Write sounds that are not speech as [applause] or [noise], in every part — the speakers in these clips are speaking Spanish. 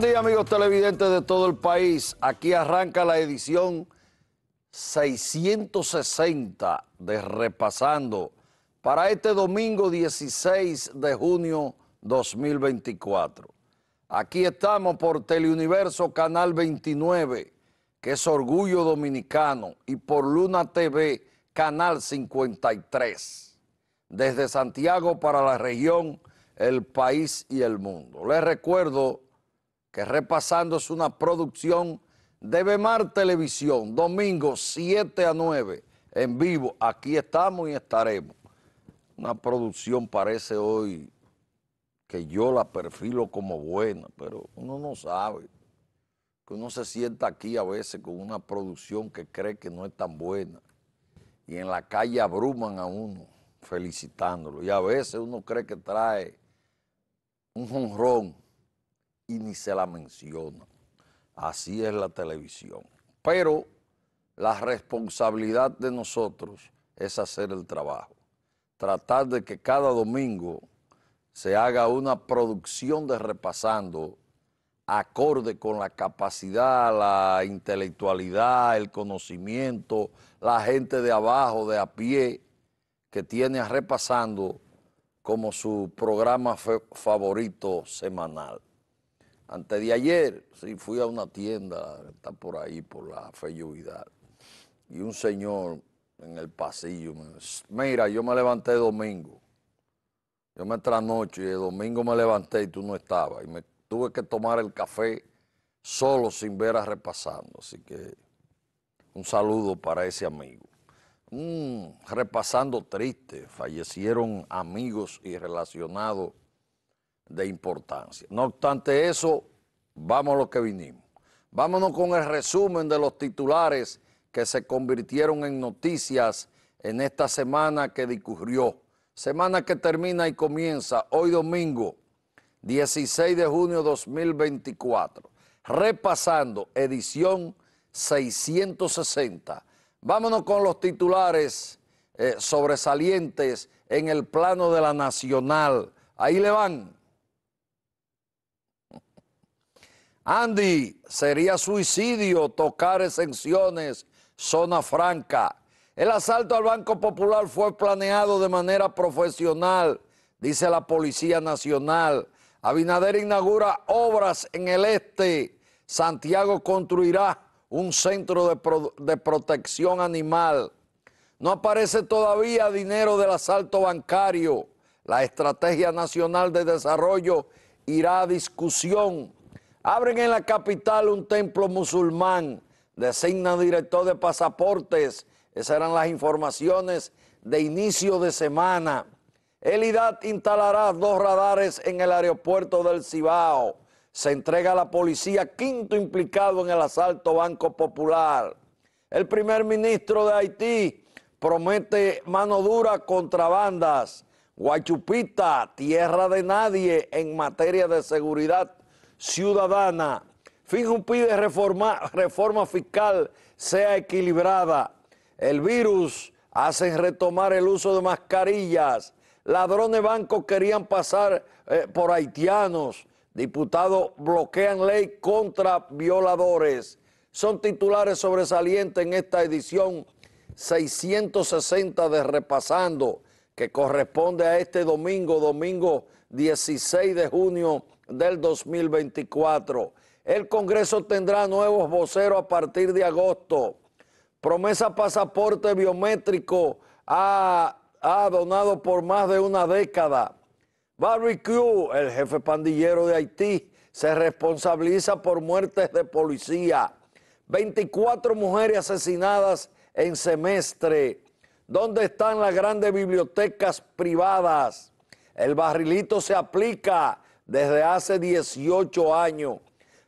Buen día amigos televidentes de todo el país. Aquí arranca la edición 660 de Repasando para este domingo 16 de junio 2024. Aquí estamos por Teleuniverso Canal 29, que es Orgullo Dominicano, y por Luna TV Canal 53, desde Santiago para la región, el país y el mundo. Les recuerdo que repasando es una producción de Bemar Televisión, domingo 7 a 9, en vivo. Aquí estamos y estaremos. Una producción parece hoy que yo la perfilo como buena, pero uno no sabe. Que uno se sienta aquí a veces con una producción que cree que no es tan buena. Y en la calle abruman a uno felicitándolo. Y a veces uno cree que trae un honrón, y ni se la menciona. Así es la televisión. Pero la responsabilidad de nosotros es hacer el trabajo. Tratar de que cada domingo se haga una producción de repasando acorde con la capacidad, la intelectualidad, el conocimiento, la gente de abajo, de a pie, que tiene a repasando como su programa favorito semanal. Antes de ayer, sí, fui a una tienda, está por ahí, por la Vidal, y un señor en el pasillo me mira, yo me levanté domingo, yo me trasnoche y el domingo me levanté y tú no estabas, y me tuve que tomar el café solo sin ver a repasando, así que un saludo para ese amigo. Mm, repasando triste, fallecieron amigos y relacionados de importancia. No obstante eso, vamos a lo que vinimos. Vámonos con el resumen de los titulares que se convirtieron en noticias en esta semana que discurrió. Semana que termina y comienza hoy domingo, 16 de junio de 2024. Repasando, edición 660. Vámonos con los titulares eh, sobresalientes en el plano de la nacional. Ahí le van. Andy, sería suicidio tocar exenciones, zona franca. El asalto al Banco Popular fue planeado de manera profesional, dice la Policía Nacional. Abinader inaugura obras en el este. Santiago construirá un centro de, de protección animal. No aparece todavía dinero del asalto bancario. La Estrategia Nacional de Desarrollo irá a discusión Abren en la capital un templo musulmán, designan director de pasaportes. Esas eran las informaciones de inicio de semana. El instalará dos radares en el aeropuerto del Cibao. Se entrega a la policía quinto implicado en el asalto Banco Popular. El primer ministro de Haití promete mano dura contra bandas. Guachupita, tierra de nadie en materia de seguridad ciudadana. Fijo pide reforma, reforma fiscal sea equilibrada. El virus hace retomar el uso de mascarillas. Ladrones bancos querían pasar eh, por haitianos. Diputados bloquean ley contra violadores. Son titulares sobresalientes en esta edición 660 de Repasando, que corresponde a este domingo, domingo 16 de junio del 2024. El Congreso tendrá nuevos voceros a partir de agosto. Promesa pasaporte biométrico ha, ha donado por más de una década. Q... el jefe pandillero de Haití, se responsabiliza por muertes de policía. 24 mujeres asesinadas en semestre. ¿Dónde están las grandes bibliotecas privadas? El barrilito se aplica desde hace 18 años.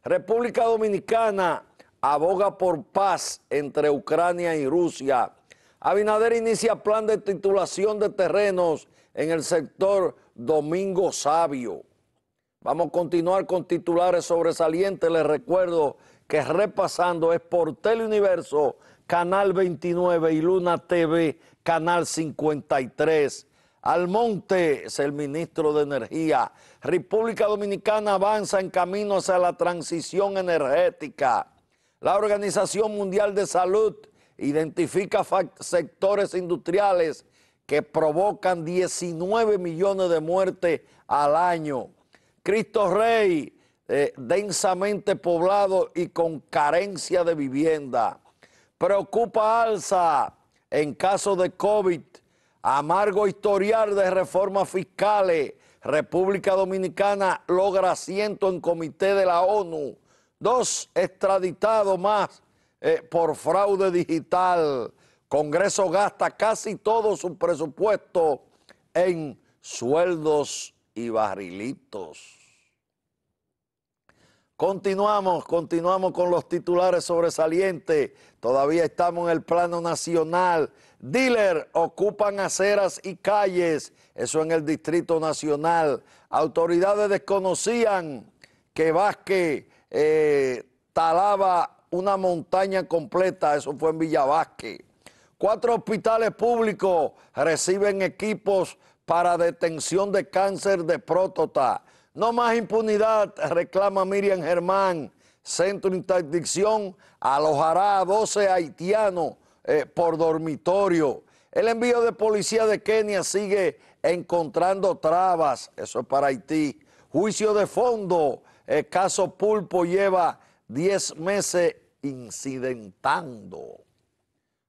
República Dominicana aboga por paz entre Ucrania y Rusia. Abinader inicia plan de titulación de terrenos en el sector Domingo Sabio. Vamos a continuar con titulares sobresalientes. Les recuerdo que repasando es por Teleuniverso, Canal 29 y Luna TV, Canal 53. Almonte es el ministro de Energía. República Dominicana avanza en camino hacia la transición energética. La Organización Mundial de Salud identifica sectores industriales que provocan 19 millones de muertes al año. Cristo Rey, eh, densamente poblado y con carencia de vivienda. Preocupa alza en caso de COVID Amargo historial de reformas fiscales. República Dominicana logra asiento en comité de la ONU. Dos extraditados más eh, por fraude digital. Congreso gasta casi todo su presupuesto en sueldos y barrilitos. Continuamos, continuamos con los titulares sobresalientes. Todavía estamos en el plano nacional. Dealer ocupan aceras y calles. Eso en el Distrito Nacional. Autoridades desconocían que Vázquez eh, talaba una montaña completa. Eso fue en Villavasque. Cuatro hospitales públicos reciben equipos para detención de cáncer de prótota. No más impunidad, reclama Miriam Germán. Centro de Interdicción alojará a 12 haitianos eh, por dormitorio. El envío de policía de Kenia sigue encontrando trabas. Eso es para Haití. Juicio de fondo. El caso Pulpo lleva 10 meses incidentando.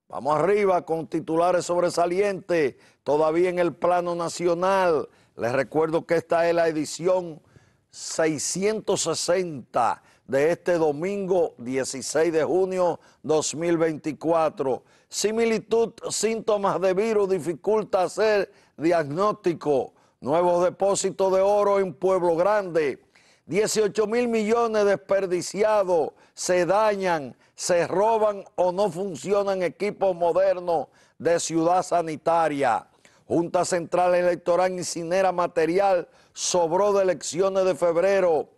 Vamos arriba con titulares sobresalientes, todavía en el plano nacional. Les recuerdo que esta es la edición 660 de este domingo 16 de junio 2024. Similitud, síntomas de virus, dificulta hacer diagnóstico. Nuevos depósitos de oro en Pueblo Grande. 18 mil millones desperdiciados, se dañan, se roban o no funcionan equipos modernos de ciudad sanitaria. Junta Central Electoral incinera material, sobró de elecciones de febrero.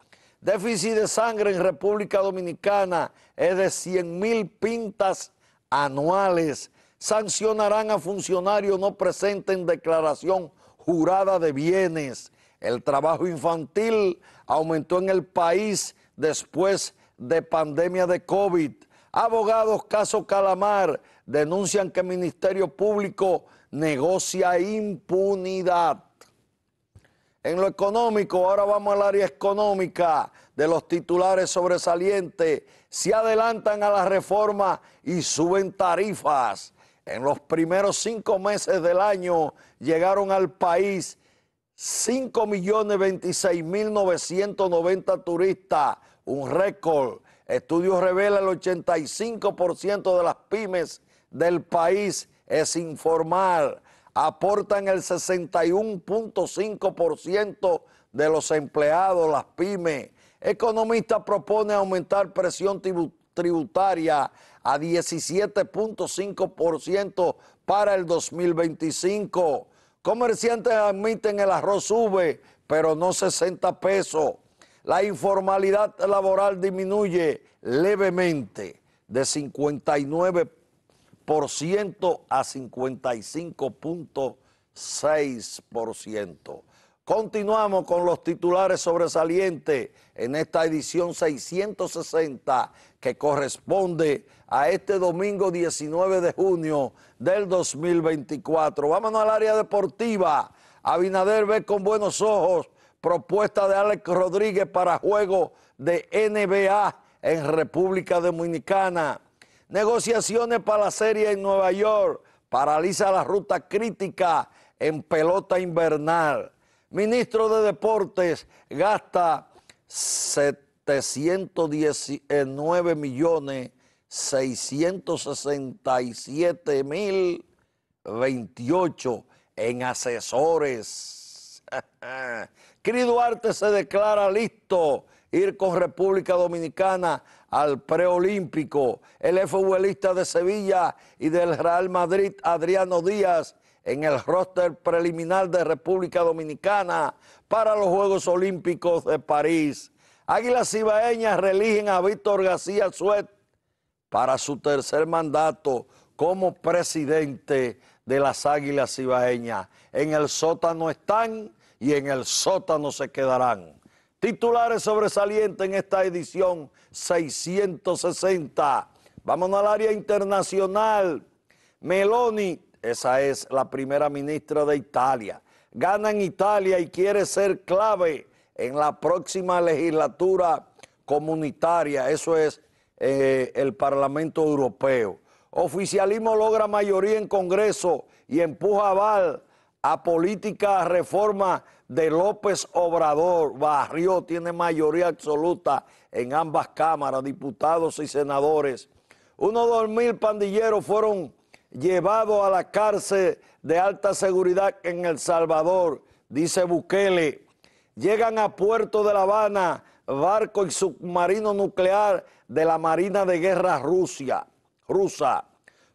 Déficit de sangre en República Dominicana es de 100 mil pintas anuales. Sancionarán a funcionarios no presenten declaración jurada de bienes. El trabajo infantil aumentó en el país después de pandemia de COVID. Abogados caso Calamar denuncian que el Ministerio Público negocia impunidad. En lo económico, ahora vamos al área económica de los titulares sobresalientes. Se adelantan a la reforma y suben tarifas. En los primeros cinco meses del año llegaron al país 5.026.990 turistas, un récord. Estudios revelan el 85% de las pymes del país es informal. Aportan el 61.5% de los empleados, las pymes. Economista propone aumentar presión tributaria a 17.5% para el 2025. Comerciantes admiten el arroz sube, pero no 60 pesos. La informalidad laboral disminuye levemente de 59 ciento a 55.6%. Continuamos con los titulares sobresalientes en esta edición 660 que corresponde a este domingo 19 de junio del 2024. Vámonos al área deportiva. Abinader ve con buenos ojos propuesta de Alex Rodríguez para juego de NBA en República Dominicana. Negociaciones para la serie en Nueva York. Paraliza la ruta crítica en pelota invernal. Ministro de Deportes gasta 719 millones 667 mil 28 en asesores. [laughs] Cri Duarte se declara listo ir con República Dominicana al preolímpico. el es futbolista de Sevilla y del Real Madrid, Adriano Díaz, en el roster preliminar de República Dominicana para los Juegos Olímpicos de París. Águilas Cibaeñas reeligen a Víctor García Suet para su tercer mandato como presidente de las Águilas Cibaeñas. En el sótano están y en el sótano se quedarán. Titulares sobresalientes en esta edición 660. Vamos al área internacional. Meloni, esa es la primera ministra de Italia, gana en Italia y quiere ser clave en la próxima legislatura comunitaria, eso es eh, el Parlamento Europeo. Oficialismo logra mayoría en Congreso y empuja a Val a política reforma de López Obrador. Barrio tiene mayoría absoluta en ambas cámaras, diputados y senadores. Unos dos mil pandilleros fueron llevados a la cárcel de alta seguridad en El Salvador, dice Bukele. Llegan a Puerto de La Habana barco y submarino nuclear de la Marina de Guerra Rusia, rusa.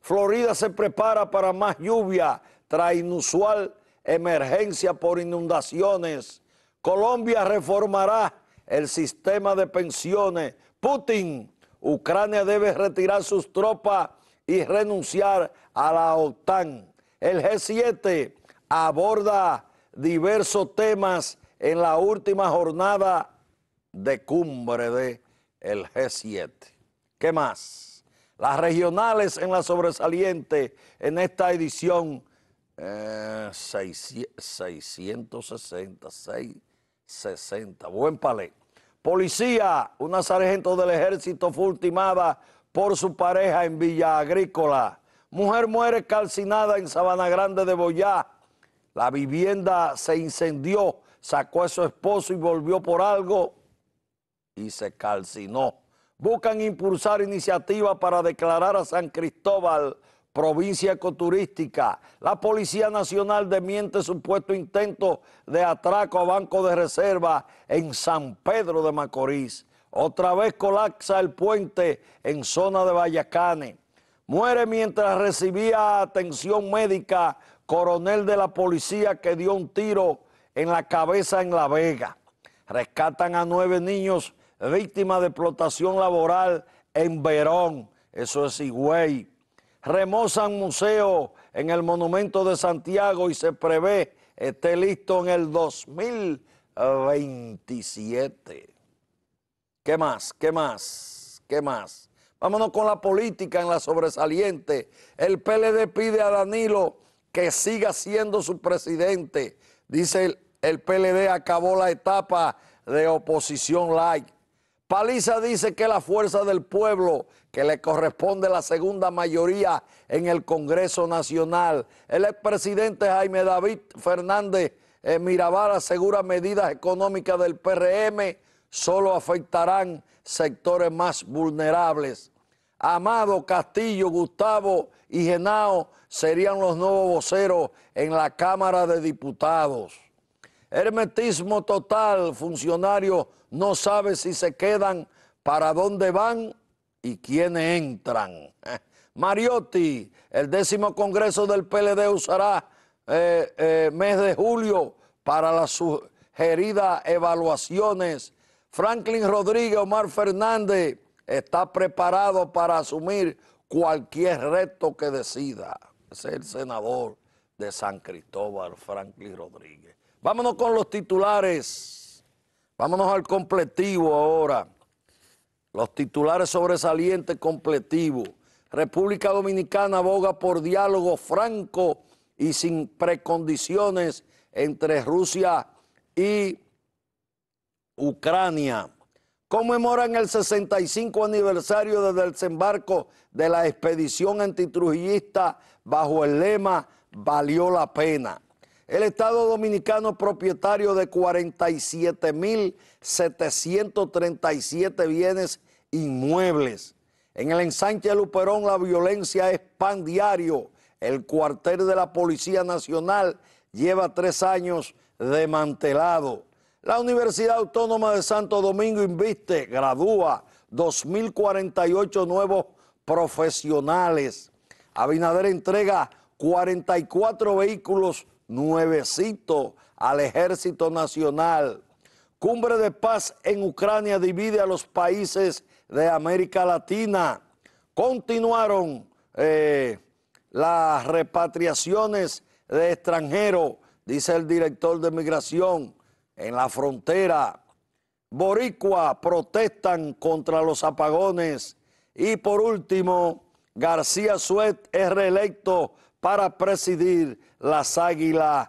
Florida se prepara para más lluvia tras inusual emergencia por inundaciones. Colombia reformará el sistema de pensiones. Putin, Ucrania debe retirar sus tropas y renunciar a la OTAN. El G7 aborda diversos temas en la última jornada de cumbre de G7. ¿Qué más? Las regionales en la sobresaliente en esta edición 660, eh, 660. Buen palé. Policía, una sargento del ejército fue ultimada por su pareja en Villa Agrícola. Mujer muere calcinada en Sabana Grande de Boyá. La vivienda se incendió, sacó a su esposo y volvió por algo y se calcinó. Buscan impulsar iniciativa para declarar a San Cristóbal provincia ecoturística. La Policía Nacional demiente supuesto intento de atraco a Banco de Reserva en San Pedro de Macorís. Otra vez colapsa el puente en zona de Vallacane. Muere mientras recibía atención médica coronel de la policía que dio un tiro en la cabeza en La Vega. Rescatan a nueve niños víctimas de explotación laboral en Verón. Eso es Higüey remozan museo en el Monumento de Santiago y se prevé esté listo en el 2027. ¿Qué más? ¿Qué más? ¿Qué más? Vámonos con la política en la sobresaliente. El PLD pide a Danilo que siga siendo su presidente. Dice el, el PLD acabó la etapa de oposición light. Paliza dice que la fuerza del pueblo, que le corresponde la segunda mayoría en el Congreso Nacional. El expresidente Jaime David Fernández eh, Mirabal asegura medidas económicas del PRM solo afectarán sectores más vulnerables. Amado Castillo, Gustavo y Genao serían los nuevos voceros en la Cámara de Diputados. Hermetismo total, funcionario no sabe si se quedan, para dónde van y quiénes entran. [laughs] Mariotti, el décimo Congreso del PLD usará eh, eh, mes de julio para las sugeridas evaluaciones. Franklin Rodríguez, Omar Fernández, está preparado para asumir cualquier reto que decida. es el senador de San Cristóbal, Franklin Rodríguez. Vámonos con los titulares. Vámonos al completivo ahora. Los titulares sobresalientes completivo. República Dominicana aboga por diálogo franco y sin precondiciones entre Rusia y Ucrania. Conmemoran el 65 aniversario del desembarco de la expedición antitrujillista bajo el lema Valió la pena. El Estado Dominicano propietario de 47.737 bienes inmuebles. En el ensanche de Luperón la violencia es pan diario. El cuartel de la Policía Nacional lleva tres años demantelado. La Universidad Autónoma de Santo Domingo inviste, gradúa 2.048 nuevos profesionales. Abinader entrega 44 vehículos nuevecito al Ejército Nacional. Cumbre de paz en Ucrania divide a los países de América Latina. Continuaron eh, las repatriaciones de extranjeros, dice el director de migración, en la frontera. Boricua protestan contra los apagones. Y por último, García Suet es reelecto para presidir las águilas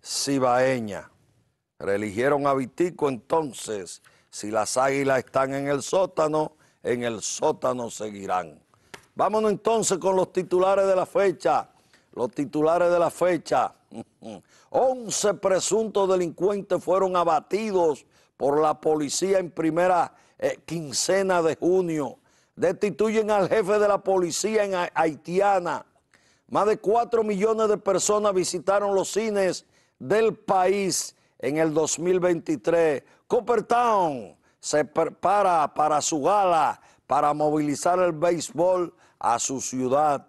Sibaeña, eh, cibaeñas. a Vitico entonces, si las águilas están en el sótano, en el sótano seguirán. Vámonos entonces con los titulares de la fecha. Los titulares de la fecha. 11 [laughs] presuntos delincuentes fueron abatidos por la policía en primera eh, quincena de junio. Destituyen al jefe de la policía en haitiana más de 4 millones de personas visitaron los cines del país en el 2023. Coppertown se prepara para su gala para movilizar el béisbol a su ciudad.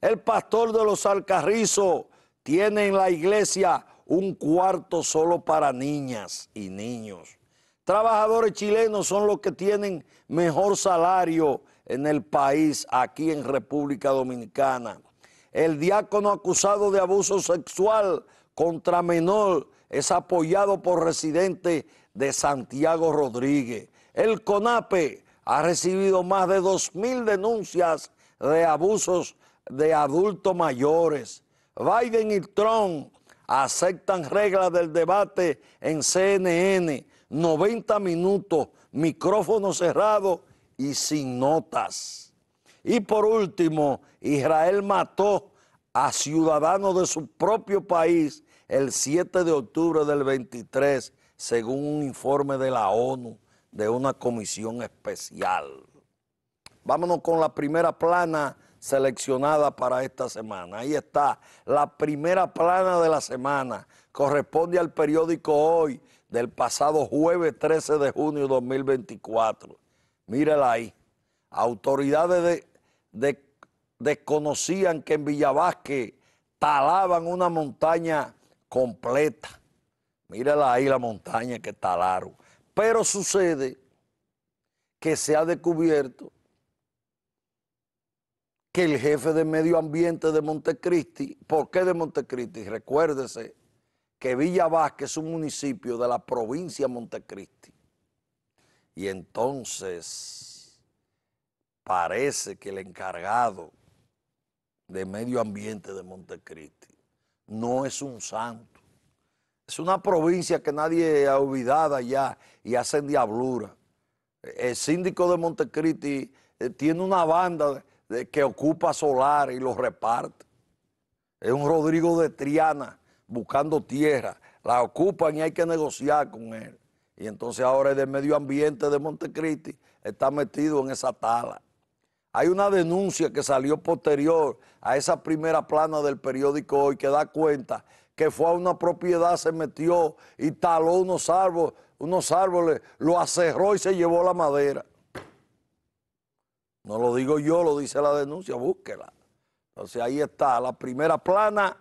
El pastor de los Alcarrizos tiene en la iglesia un cuarto solo para niñas y niños. Trabajadores chilenos son los que tienen mejor salario en el país, aquí en República Dominicana. El diácono acusado de abuso sexual contra menor es apoyado por residente de Santiago Rodríguez. El CONAPE ha recibido más de 2.000 denuncias de abusos de adultos mayores. Biden y Trump aceptan reglas del debate en CNN, 90 minutos, micrófono cerrado y sin notas. Y por último, Israel mató a ciudadanos de su propio país el 7 de octubre del 23, según un informe de la ONU de una comisión especial. Vámonos con la primera plana seleccionada para esta semana. Ahí está, la primera plana de la semana corresponde al periódico Hoy del pasado jueves 13 de junio de 2024. Mírela ahí. Autoridades de, de desconocían que en Villavasque talaban una montaña completa. Mírala ahí la montaña que talaron. Pero sucede que se ha descubierto que el jefe de medio ambiente de Montecristi, ¿por qué de Montecristi? Recuérdese que Villa es un municipio de la provincia de Montecristi. Y entonces parece que el encargado de medio ambiente de Montecristi. No es un santo. Es una provincia que nadie ha olvidado ya y hacen diablura. El síndico de Montecristi eh, tiene una banda de, que ocupa solar y lo reparte. Es un Rodrigo de Triana buscando tierra. La ocupan y hay que negociar con él. Y entonces ahora el de medio ambiente de Montecristi está metido en esa tala. Hay una denuncia que salió posterior a esa primera plana del periódico hoy que da cuenta que fue a una propiedad, se metió y taló unos árboles, unos árboles, lo aserró y se llevó la madera. No lo digo yo, lo dice la denuncia, búsquela. Entonces ahí está la primera plana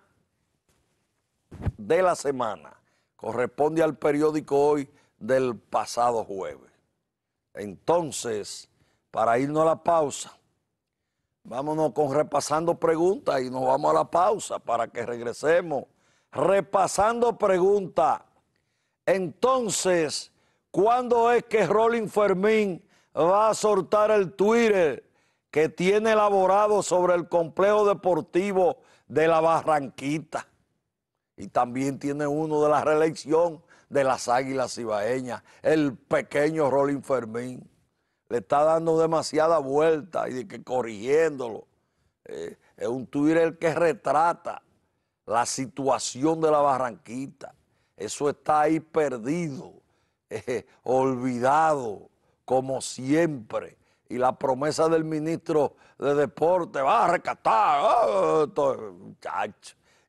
de la semana. Corresponde al periódico hoy del pasado jueves. Entonces, para irnos a la pausa, Vámonos con repasando preguntas y nos vamos a la pausa para que regresemos. Repasando preguntas. Entonces, ¿cuándo es que Rolling Fermín va a soltar el Twitter que tiene elaborado sobre el complejo deportivo de la Barranquita? Y también tiene uno de la reelección de las Águilas Ibaeñas, el pequeño Rolling Fermín le está dando demasiada vuelta y de que corrigiéndolo. Eh, es un Twitter que retrata la situación de la barranquita. Eso está ahí perdido, [laughs] eh, olvidado, como siempre. Y la promesa del ministro de Deporte va a rescatar. Ah,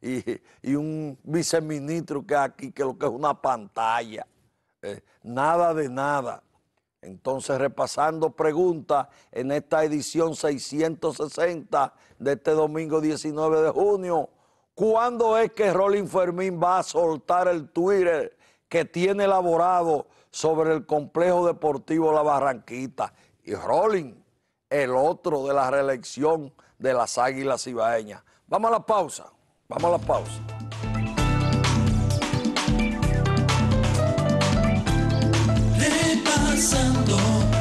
y, un viceministro que aquí, que lo que es una pantalla. Eh, nada de nada. Entonces, repasando preguntas en esta edición 660 de este domingo 19 de junio, ¿cuándo es que Rolling Fermín va a soltar el Twitter que tiene elaborado sobre el complejo deportivo La Barranquita? Y Rolling, el otro de la reelección de las Águilas Ibaeñas. Vamos a la pausa, vamos a la pausa. dançando.